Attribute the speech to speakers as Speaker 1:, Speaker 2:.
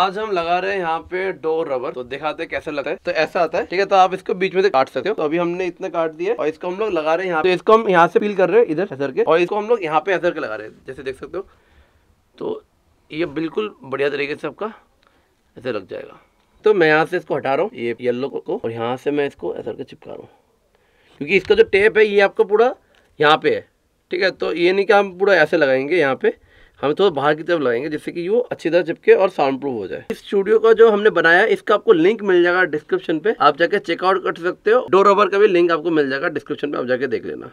Speaker 1: आज हम लगा रहे हैं यहाँ पे डोर रबर तो दिखाते कैसे लगता है तो ऐसा आता है ठीक है तो आप इसको बीच में से काट सकते हो तो अभी हमने इतने काट दिया और इसको हम लोग लगा रहे हैं यहाँ तो
Speaker 2: इसको हम यहाँ से फील कर रहे हैं इधर हसर के और इसको हम
Speaker 1: लोग यहाँ पे हसर के लगा रहे हैं जैसे देख सकते हो तो ये बिल्कुल बढ़िया तरीके से आपका ऐसे लग जाएगा तो मैं यहाँ से इसको हटा रहा हूँ ये येल्लो को और यहाँ से मैं इसको ऐसा करके चिपका रहा हूँ क्योंकि इसका जो टेप है ये आपका पूरा यहाँ पे है ठीक है तो ये नहीं कि हम पूरा ऐसे लगाएंगे यहाँ पे हमें थोड़ा तो बाहर की तरफ लगाएंगे जिससे कि वो अच्छी तरह चिपके और साउंड प्रूफ हो जाए इस स्टूडियो का जो हमने बनाया इसका आपको लिंक मिल जाएगा डिस्क्रिप्शन पे आप जाके चेकआउट कर सकते हो डोर ओवर का भी लिंक आपको मिल जाएगा डिस्क्रिप्शन पे आप जाके देख लेना